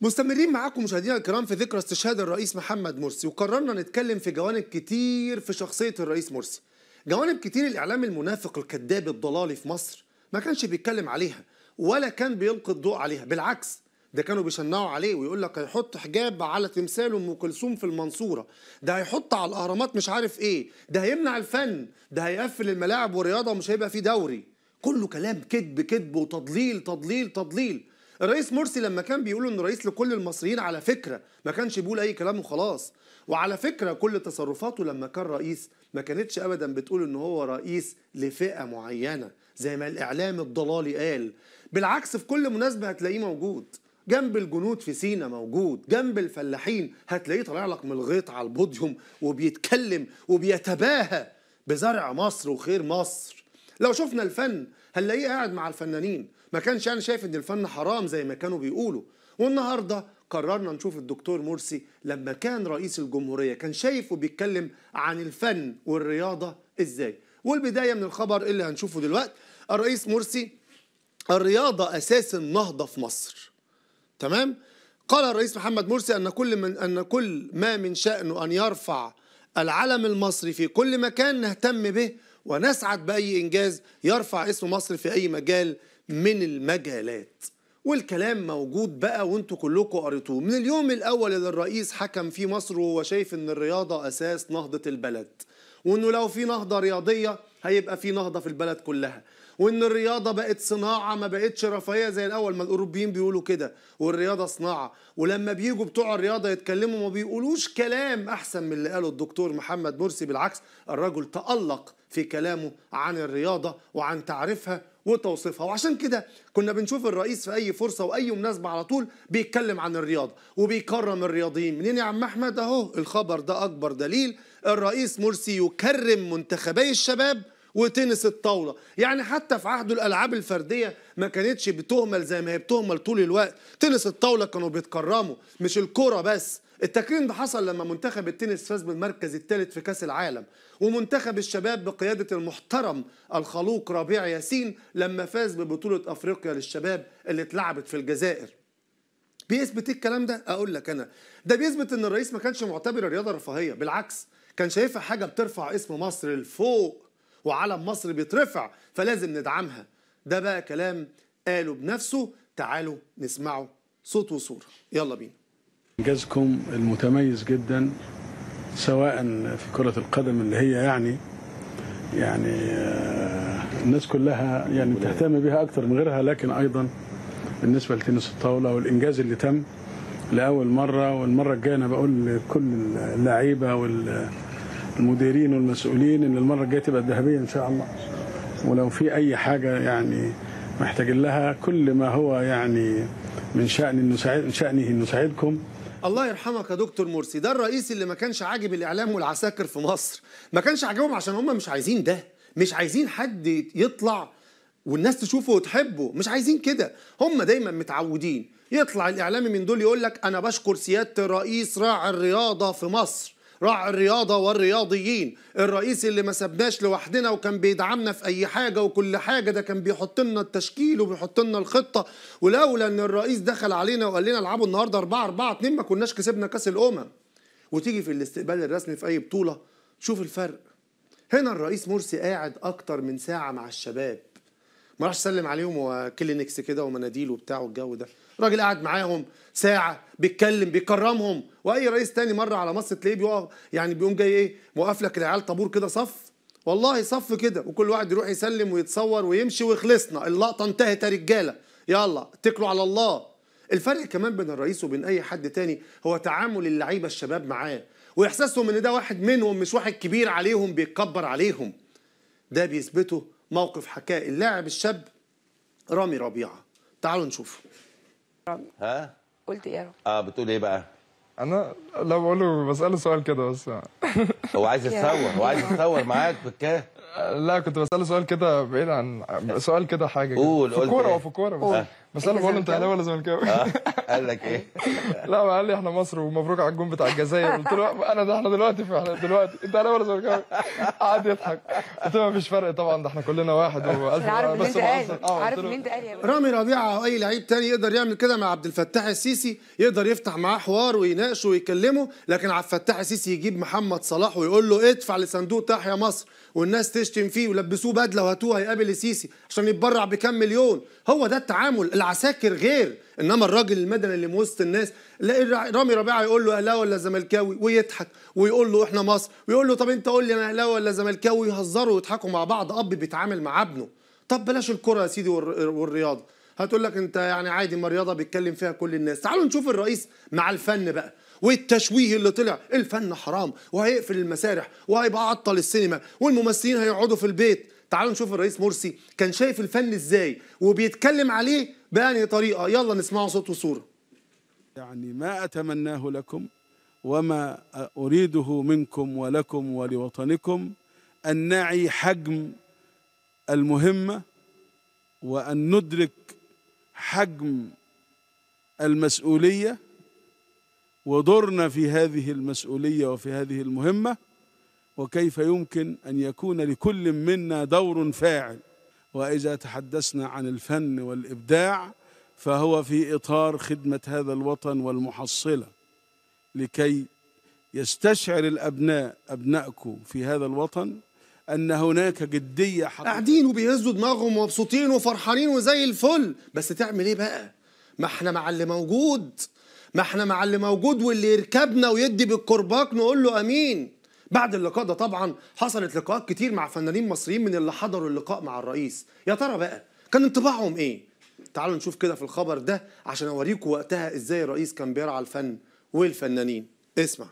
مستمرين معاكم مشاهدينا الكرام في ذكرى استشهاد الرئيس محمد مرسي وقررنا نتكلم في جوانب كتير في شخصية الرئيس مرسي جوانب كتير الإعلام المنافق الكذاب الضلالي في مصر ما كانش بيتكلم عليها ولا كان بيلقي الضوء عليها بالعكس ده كانوا بيشنعوا عليه ويقول لك هيحط حجاب على تمثال ام كلثوم في المنصوره ده هيحط على الاهرامات مش عارف ايه ده هيمنع الفن ده هيقفل الملاعب والرياضه ومش هيبقى فيه دوري كله كلام كذب كذب وتضليل تضليل تضليل الرئيس مرسي لما كان بيقول انه رئيس لكل المصريين على فكره ما كانش بيقول اي كلام وخلاص وعلى فكره كل تصرفاته لما كان رئيس ما كانتش ابدا بتقول ان هو رئيس لفئه معينه زي ما الاعلام الضلالي قال بالعكس في كل مناسبه هتلاقيه موجود جنب الجنود في سينا موجود جنب الفلاحين هتلاقيه طالع لك من الغيط على البوديوم وبيتكلم وبيتباهى بزرع مصر وخير مصر لو شفنا الفن هنلاقيه قاعد مع الفنانين ما كانش انا شايف ان الفن حرام زي ما كانوا بيقولوا والنهارده قررنا نشوف الدكتور مرسي لما كان رئيس الجمهوريه كان شايفه بيتكلم عن الفن والرياضه ازاي والبدايه من الخبر اللي هنشوفه دلوقتي الرئيس مرسي الرياضه اساس النهضه في مصر تمام قال الرئيس محمد مرسي ان كل من ان كل ما من شانه ان يرفع العلم المصري في كل مكان نهتم به ونسعد باي انجاز يرفع اسم مصر في اي مجال من المجالات والكلام موجود بقى وانتوا كلكم قريتوه من اليوم الاول اللي الرئيس حكم فيه مصر وهو شايف ان الرياضه اساس نهضه البلد وانه لو في نهضه رياضيه هيبقى في نهضه في البلد كلها وان الرياضه بقت صناعه ما بقتش رفاهيه زي الاول ما الاوروبيين بيقولوا كده والرياضه صناعه ولما بيجوا بتوع الرياضه يتكلموا ما بيقولوش كلام احسن من اللي قاله الدكتور محمد مرسي بالعكس الرجل تالق في كلامه عن الرياضه وعن تعريفها وتوصيفها وعشان كده كنا بنشوف الرئيس في اي فرصه واي مناسبه على طول بيتكلم عن الرياضه وبيكرم الرياضيين منين يا عم احمد اهو الخبر ده اكبر دليل الرئيس مرسي يكرم منتخبي الشباب وتنس الطاوله يعني حتى في عهده الالعاب الفرديه ما كانتش بتهمل زي ما هي بتهمل طول الوقت تنس الطاوله كانوا بيتكرموا مش الكره بس التكريم ده حصل لما منتخب التنس فاز بالمركز الثالث في كاس العالم ومنتخب الشباب بقيادة المحترم الخلوق ربيع ياسين لما فاز ببطولة أفريقيا للشباب اللي اتلعبت في الجزائر بيثبت إيه الكلام ده أقول لك أنا ده بيثبت إن الرئيس ما كانش معتبر الرياضة رفاهية بالعكس كان شايفها حاجة بترفع اسم مصر لفوق وعلم مصر بيترفع فلازم ندعمها ده بقى كلام قاله بنفسه تعالوا نسمعه صوت وصورة يلا بينا إنجازكم المتميز جدا سواء في كرة القدم اللي هي يعني يعني آه، الناس كلها يعني بتهتم بها أكثر من غيرها لكن أيضا بالنسبة لتنس الطاولة والإنجاز اللي تم لأول مرة والمرة الجاية أنا بقول لكل اللعيبة وال المديرين والمسؤولين ان المره الجايه تبقى الذهبيه ان شاء الله ولو في اي حاجه يعني محتاجين لها كل ما هو يعني من شان انه من شانه انه يساعدكم الله يرحمك يا دكتور مرسي ده الرئيس اللي ما كانش عاجب الاعلام والعساكر في مصر ما كانش عاجبهم عشان هم مش عايزين ده مش عايزين حد يطلع والناس تشوفه وتحبه مش عايزين كده هم دايما متعودين يطلع الاعلامي من دول يقول لك انا بشكر سياده الرئيس راعي الرياضه في مصر راعي الرياضة والرياضيين الرئيس اللي ما سابناش لوحدنا وكان بيدعمنا في أي حاجة وكل حاجة ده كان بيحط لنا التشكيل وبيحط لنا الخطة ولولا إن الرئيس دخل علينا وقال لنا العبوا النهاردة 4 4 2 ما كناش كسبنا كأس الأمم وتيجي في الاستقبال الرسمي في أي بطولة تشوف الفرق هنا الرئيس مرسي قاعد أكتر من ساعة مع الشباب ما راحش سلم عليهم وكلينكس كده ومناديل وبتاع والجو ده الراجل قعد معاهم ساعه بيتكلم بيكرمهم واي رئيس تاني مره على مصر تلاقيه بيقف يعني بيقوم جاي ايه موقف لك العيال طابور كده صف والله صف كده وكل واحد يروح يسلم ويتصور ويمشي وخلصنا اللقطه انتهت يا رجاله يلا اتكلوا على الله الفرق كمان بين الرئيس وبين اي حد تاني هو تعامل اللعيبه الشباب معاه واحساسهم ان ده واحد منهم مش واحد كبير عليهم بيتكبر عليهم ده بيثبته موقف حكاه اللاعب الشاب رامي ربيعه تعالوا نشوف ها قلت ايه يا رب اه بتقول ايه بقى انا لا بقول له بساله سؤال كده بس هو عايز يتصور هو عايز يتصور معاك بكاه لا كنت بساله سؤال كده بعيد عن سؤال كده حاجه قول قول في كوره إيه؟ وفي كوره بس انا بقول انت اهلاوي ولا زملكاوي؟ آه، قال لك ايه؟ لا ما قال لي احنا مصر ومبروك على الجون بتاع الجزائر قلت له انا ده احنا دلوقتي في احنا دلوقتي انت اهلاوي ولا زملكاوي؟ قعد يضحك قلت له مفيش فرق طبعا ده احنا كلنا واحد وقلب بس آه، عارف مين ده قال رامي ربيعه او اي لعيب تاني يقدر يعمل كده مع عبد الفتاح السيسي يقدر يفتح معاه حوار ويناقشه ويكلمه لكن عبد الفتاح السيسي يجيب محمد صلاح ويقول له ادفع لصندوق تحيا مصر والناس تشتم فيه ولبسوه بدله وهاتوه هيقابل السيسي عشان يتبرع بكام مليون هو ده التعامل العساكر غير انما الراجل المدني اللي وسط الناس لا رامي ربيعه يقول له اهلاوي ولا زملكاوي ويضحك ويقول له احنا مصر ويقول له طب انت قول لي انا اهلاوي ولا زملكاوي يهزروا ويضحكوا مع بعض اب بيتعامل مع ابنه طب بلاش الكره يا سيدي والرياضه هتقول لك انت يعني عادي ما الرياضه بيتكلم فيها كل الناس تعالوا نشوف الرئيس مع الفن بقى والتشويه اللي طلع الفن حرام وهيقفل المسارح وهيبقى عطل السينما والممثلين هيقعدوا في البيت تعالوا نشوف الرئيس مرسي كان شايف الفن ازاي وبيتكلم عليه بأنهي طريقة يلا نسمعه صوت وصورة يعني ما أتمناه لكم وما أريده منكم ولكم ولوطنكم أن نعي حجم المهمة وأن ندرك حجم المسؤولية ودورنا في هذه المسؤولية وفي هذه المهمة وكيف يمكن أن يكون لكل منا دور فاعل وإذا تحدثنا عن الفن والإبداع فهو في إطار خدمة هذا الوطن والمحصلة لكي يستشعر الأبناء أبنائكم في هذا الوطن ان هناك جديه حقيقيه قاعدين وبيهزوا دماغهم ومبسوطين وفرحانين وزي الفل بس تعمل ايه بقى ما احنا مع اللي موجود ما احنا مع اللي موجود واللي يركبنا ويدي بالكرباك نقول له امين بعد اللقاء ده طبعا حصلت لقاءات كتير مع فنانين مصريين من اللي حضروا اللقاء مع الرئيس يا ترى بقى كان انطباعهم ايه تعالوا نشوف كده في الخبر ده عشان اوريكم وقتها ازاي الرئيس كان بيرعى الفن والفنانين اسمع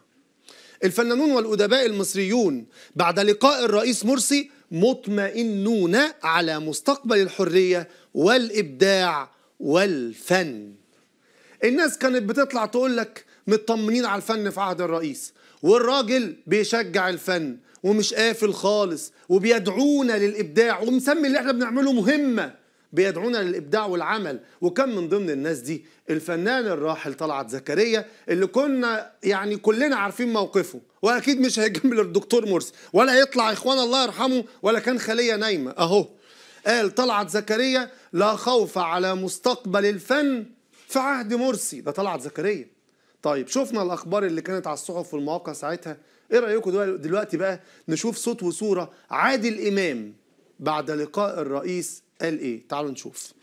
الفنانون والأدباء المصريون بعد لقاء الرئيس مرسي مطمئنون على مستقبل الحرية والإبداع والفن الناس كانت بتطلع تقول لك مطمنين على الفن في عهد الرئيس والراجل بيشجع الفن ومش قافل خالص وبيدعونا للابداع ومسمي اللي احنا بنعمله مهمه بيدعونا للابداع والعمل وكان من ضمن الناس دي الفنان الراحل طلعت زكريا اللي كنا يعني كلنا عارفين موقفه واكيد مش هيجمل الدكتور مرسي ولا هيطلع اخوان الله يرحمه ولا كان خليه نايمه اهو قال طلعت زكريا لا خوف على مستقبل الفن في عهد مرسي ده طلعت زكريا طيب شفنا الاخبار اللي كانت على الصحف والمواقع ساعتها ايه رايكم دلوقتي بقى نشوف صوت وصوره عادل امام بعد لقاء الرئيس قال ايه تعالوا نشوف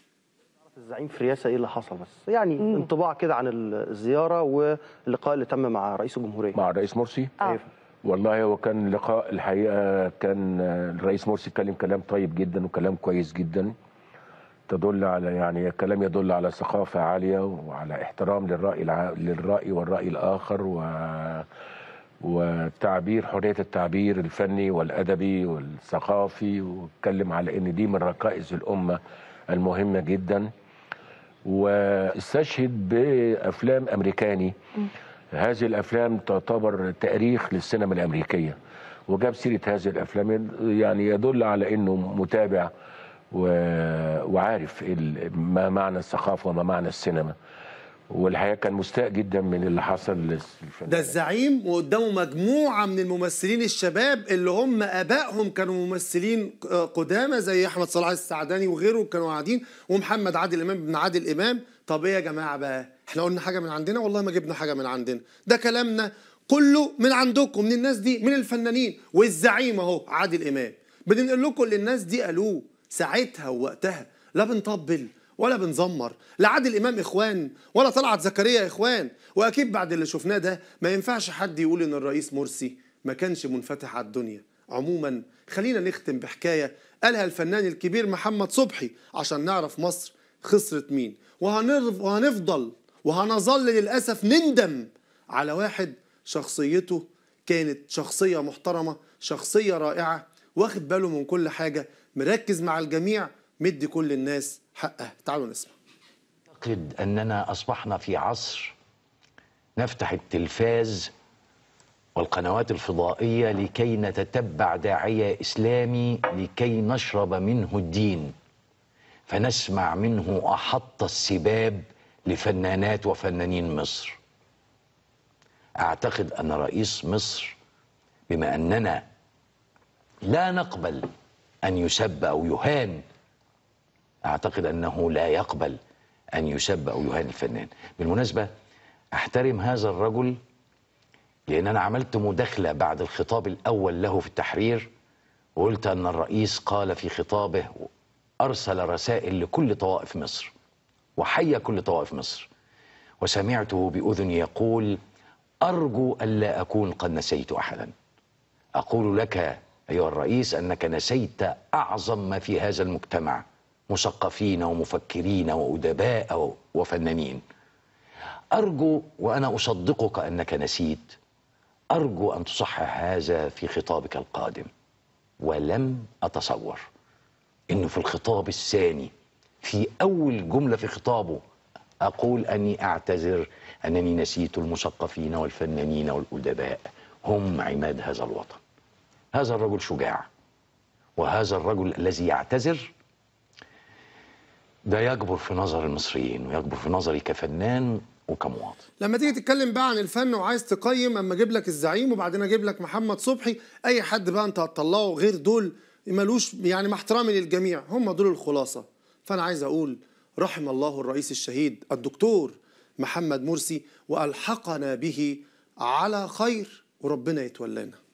الزعيم في الرئاسه ايه اللي حصل بس يعني مم. انطباع كده عن الزياره واللقاء اللي تم مع رئيس الجمهوريه مع الرئيس مرسي آه. والله هو كان لقاء الحقيقه كان الرئيس مرسي اتكلم كلام طيب جدا وكلام كويس جدا تدل على يعني كلام يدل على ثقافة عالية وعلى احترام للرأي الع... للرأي والرأي الآخر و وتعبير حرية التعبير الفني والأدبي والثقافي واتكلم على إن دي من ركائز الأمة المهمة جدا واستشهد بأفلام أمريكاني هذه الأفلام تعتبر تاريخ للسينما الأمريكية وجاب سيرة هذه الأفلام يعني يدل على إنه متابع وعارف إيه ما معنى الثقافه وما معنى السينما والحقيقه كان مستاء جدا من اللي حصل للفنان ده الزعيم وقدامه مجموعه من الممثلين الشباب اللي هم ابائهم كانوا ممثلين قدامى زي احمد صلاح السعداني وغيره كانوا قاعدين ومحمد عادل امام ابن عادل امام طب ايه يا جماعه بقى احنا قلنا حاجه من عندنا والله ما جبنا حاجه من عندنا ده كلامنا كله من عندكم من الناس دي من الفنانين والزعيم اهو عادل امام بننقل لكم اللي الناس دي قالوه ساعتها ووقتها لا بنطبل ولا بنزمر لا عادل امام اخوان ولا طلعت زكريا اخوان واكيد بعد اللي شفناه ده ما ينفعش حد يقول ان الرئيس مرسي ما كانش منفتح على الدنيا عموما خلينا نختم بحكايه قالها الفنان الكبير محمد صبحي عشان نعرف مصر خسرت مين وهنفضل وهنظل للاسف نندم على واحد شخصيته كانت شخصيه محترمه شخصيه رائعه واخد باله من كل حاجه مركز مع الجميع مدي كل الناس حقها تعالوا نسمع أعتقد أننا أصبحنا في عصر نفتح التلفاز والقنوات الفضائية لكي نتتبع داعية إسلامي لكي نشرب منه الدين فنسمع منه أحط السباب لفنانات وفنانين مصر أعتقد أن رئيس مصر بما أننا لا نقبل أن يسب أو يهان أعتقد أنه لا يقبل أن يسب أو يهان الفنان بالمناسبة أحترم هذا الرجل لأن أنا عملت مداخلة بعد الخطاب الأول له في التحرير وقلت أن الرئيس قال في خطابه أرسل رسائل لكل طوائف مصر وحي كل طوائف مصر وسمعته بأذن يقول أرجو ألا أكون قد نسيت أحدا أقول لك أيها الرئيس أنك نسيت أعظم ما في هذا المجتمع مثقفين ومفكرين وأدباء وفنانين أرجو وأنا أصدقك أنك نسيت أرجو أن تصحح هذا في خطابك القادم ولم أتصور أنه في الخطاب الثاني في أول جملة في خطابه أقول أني أعتذر أنني نسيت المثقفين والفنانين والأدباء هم عماد هذا الوطن هذا الرجل شجاع وهذا الرجل الذي يعتذر ده يكبر في نظر المصريين ويكبر في نظري كفنان وكمواطن لما تيجي تتكلم بقى عن الفن وعايز تقيم اما اجيب لك الزعيم وبعدين اجيب لك محمد صبحي اي حد بقى انت هتطلعه غير دول ملوش يعني مع احترامي للجميع هم دول الخلاصه فانا عايز اقول رحم الله الرئيس الشهيد الدكتور محمد مرسي والحقنا به على خير وربنا يتولانا